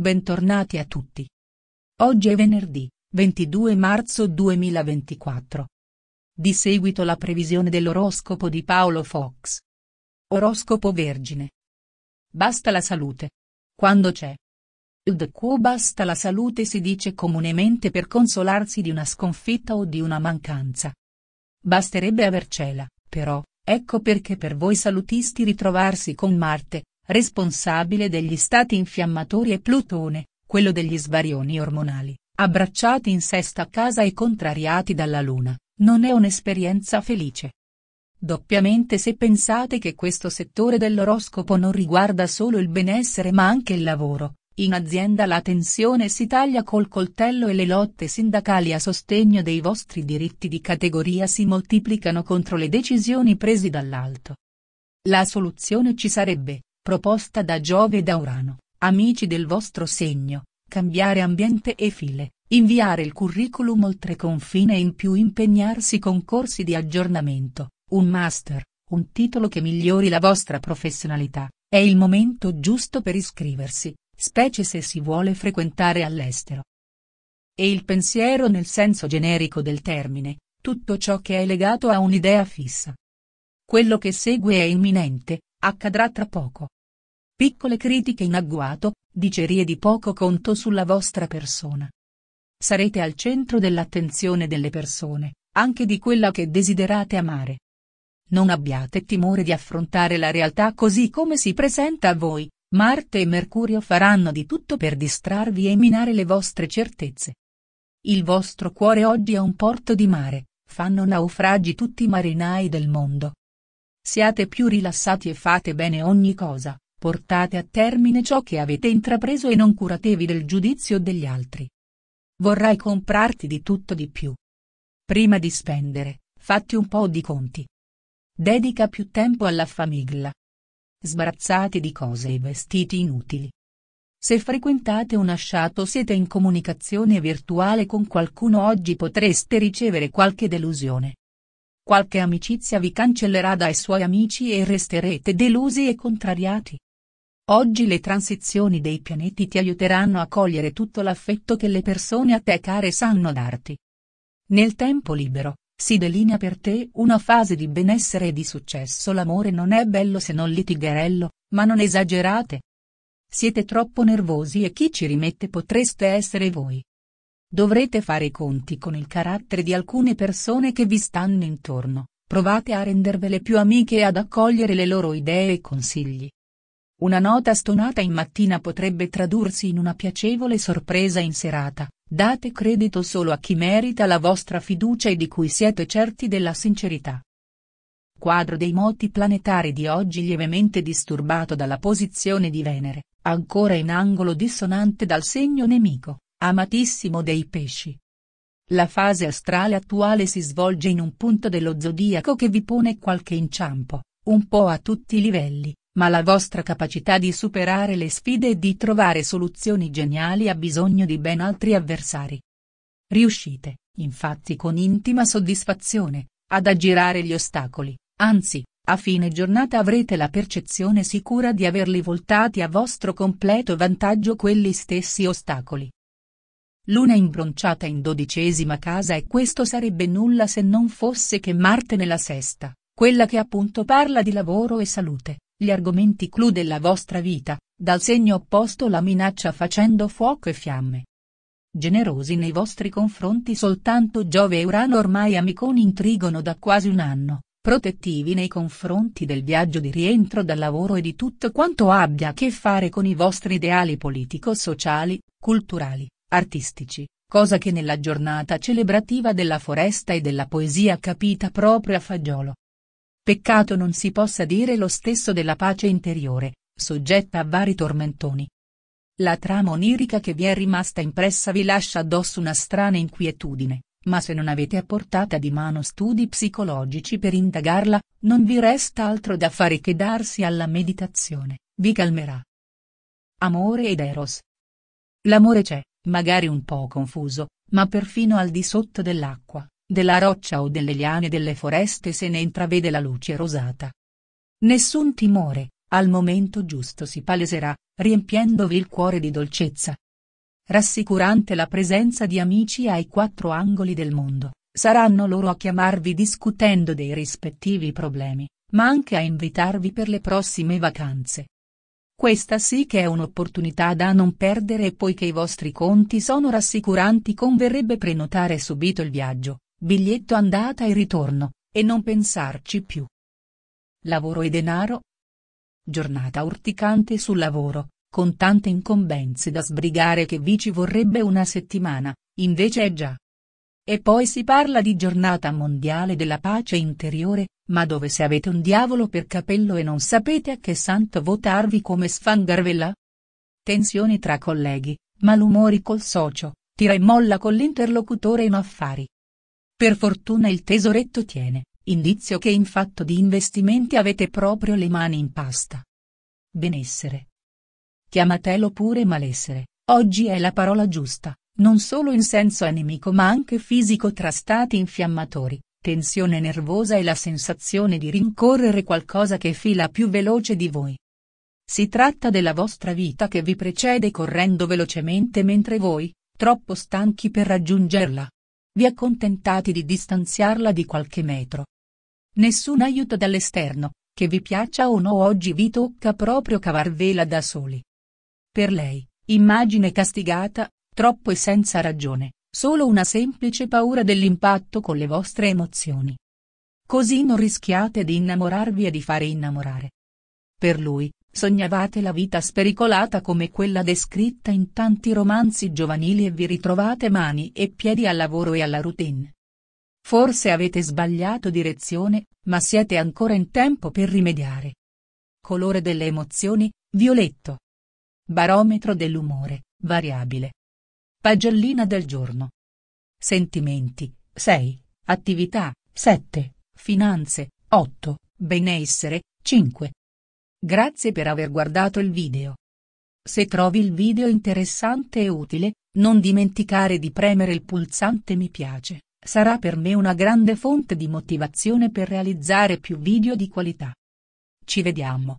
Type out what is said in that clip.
Bentornati a tutti. Oggi è venerdì, 22 marzo 2024. Di seguito la previsione dell'oroscopo di Paolo Fox. Oroscopo Vergine. Basta la salute. Quando c'è. Ud quo basta la salute si dice comunemente per consolarsi di una sconfitta o di una mancanza. Basterebbe avercela, però, ecco perché per voi salutisti ritrovarsi con Marte, responsabile degli stati infiammatori e Plutone, quello degli svarioni ormonali, abbracciati in sesta casa e contrariati dalla Luna, non è un'esperienza felice. Doppiamente se pensate che questo settore dell'oroscopo non riguarda solo il benessere ma anche il lavoro, in azienda la tensione si taglia col coltello e le lotte sindacali a sostegno dei vostri diritti di categoria si moltiplicano contro le decisioni prese dall'alto. La soluzione ci sarebbe, Proposta da Giove e da Urano, amici del vostro segno, cambiare ambiente e file, inviare il curriculum oltre confine e in più impegnarsi con corsi di aggiornamento, un master, un titolo che migliori la vostra professionalità, è il momento giusto per iscriversi, specie se si vuole frequentare all'estero. E il pensiero nel senso generico del termine, tutto ciò che è legato a un'idea fissa. Quello che segue è imminente, accadrà tra poco. Piccole critiche in agguato, dicerie di poco conto sulla vostra persona. Sarete al centro dell'attenzione delle persone, anche di quella che desiderate amare. Non abbiate timore di affrontare la realtà così come si presenta a voi, Marte e Mercurio faranno di tutto per distrarvi e minare le vostre certezze. Il vostro cuore oggi è un porto di mare, fanno naufragi tutti i marinai del mondo, Siate più rilassati e fate bene ogni cosa, portate a termine ciò che avete intrapreso e non curatevi del giudizio degli altri. Vorrai comprarti di tutto di più. Prima di spendere, fatti un po' di conti. Dedica più tempo alla famiglia. Sbarazzati di cose e vestiti inutili. Se frequentate un asciato siete in comunicazione virtuale con qualcuno oggi potreste ricevere qualche delusione. Qualche amicizia vi cancellerà dai suoi amici e resterete delusi e contrariati. Oggi le transizioni dei pianeti ti aiuteranno a cogliere tutto l'affetto che le persone a te care sanno darti. Nel tempo libero, si delinea per te una fase di benessere e di successo. L'amore non è bello se non litigherello, ma non esagerate. Siete troppo nervosi e chi ci rimette potreste essere voi. Dovrete fare i conti con il carattere di alcune persone che vi stanno intorno, provate a rendervele più amiche e ad accogliere le loro idee e consigli. Una nota stonata in mattina potrebbe tradursi in una piacevole sorpresa in serata, date credito solo a chi merita la vostra fiducia e di cui siete certi della sincerità. Quadro dei moti planetari di oggi lievemente disturbato dalla posizione di Venere, ancora in angolo dissonante dal segno nemico, amatissimo dei pesci. La fase astrale attuale si svolge in un punto dello zodiaco che vi pone qualche inciampo, un po' a tutti i livelli, ma la vostra capacità di superare le sfide e di trovare soluzioni geniali ha bisogno di ben altri avversari. Riuscite, infatti con intima soddisfazione, ad aggirare gli ostacoli, anzi, a fine giornata avrete la percezione sicura di averli voltati a vostro completo vantaggio quelli stessi ostacoli. Luna imbronciata in dodicesima casa e questo sarebbe nulla se non fosse che Marte nella sesta, quella che appunto parla di lavoro e salute, gli argomenti clou della vostra vita, dal segno opposto la minaccia facendo fuoco e fiamme. Generosi nei vostri confronti soltanto Giove e Urano ormai amiconi intrigono da quasi un anno, protettivi nei confronti del viaggio di rientro dal lavoro e di tutto quanto abbia a che fare con i vostri ideali politico-sociali, culturali artistici, cosa che nella giornata celebrativa della foresta e della poesia capita proprio a fagiolo. Peccato non si possa dire lo stesso della pace interiore, soggetta a vari tormentoni. La trama onirica che vi è rimasta impressa vi lascia addosso una strana inquietudine, ma se non avete a portata di mano studi psicologici per indagarla, non vi resta altro da fare che darsi alla meditazione, vi calmerà. Amore ed Eros. L'amore c'è, magari un po' confuso, ma perfino al di sotto dell'acqua, della roccia o delle liane delle foreste se ne intravede la luce rosata. Nessun timore, al momento giusto si paleserà, riempiendovi il cuore di dolcezza. Rassicurante la presenza di amici ai quattro angoli del mondo, saranno loro a chiamarvi discutendo dei rispettivi problemi, ma anche a invitarvi per le prossime vacanze. Questa sì che è un'opportunità da non perdere e poiché i vostri conti sono rassicuranti converrebbe prenotare subito il viaggio, biglietto andata e ritorno, e non pensarci più. Lavoro e denaro? Giornata urticante sul lavoro, con tante incombenze da sbrigare che vi ci vorrebbe una settimana, invece è già. E poi si parla di giornata mondiale della pace interiore, ma dove se avete un diavolo per capello e non sapete a che santo votarvi come sfangarvela? Tensioni tra colleghi, malumori col socio, tira e molla con l'interlocutore in affari. Per fortuna il tesoretto tiene, indizio che in fatto di investimenti avete proprio le mani in pasta. Benessere. Chiamatelo pure malessere, oggi è la parola giusta, non solo in senso anemico ma anche fisico tra stati infiammatori, tensione nervosa e la sensazione di rincorrere qualcosa che fila più veloce di voi. Si tratta della vostra vita che vi precede correndo velocemente mentre voi, troppo stanchi per raggiungerla. Vi accontentate di distanziarla di qualche metro. Nessun aiuto dall'esterno, che vi piaccia o no oggi vi tocca proprio cavarvela da soli. Per lei, immagine castigata, troppo e senza ragione, Solo una semplice paura dell'impatto con le vostre emozioni. Così non rischiate di innamorarvi e di fare innamorare. Per lui, sognavate la vita spericolata come quella descritta in tanti romanzi giovanili e vi ritrovate mani e piedi al lavoro e alla routine. Forse avete sbagliato direzione, ma siete ancora in tempo per rimediare. Colore delle emozioni, violetto. Barometro dell'umore, variabile. Pagellina del giorno. Sentimenti 6, attività 7, finanze 8, benessere 5. Grazie per aver guardato il video. Se trovi il video interessante e utile, non dimenticare di premere il pulsante mi piace, sarà per me una grande fonte di motivazione per realizzare più video di qualità. Ci vediamo.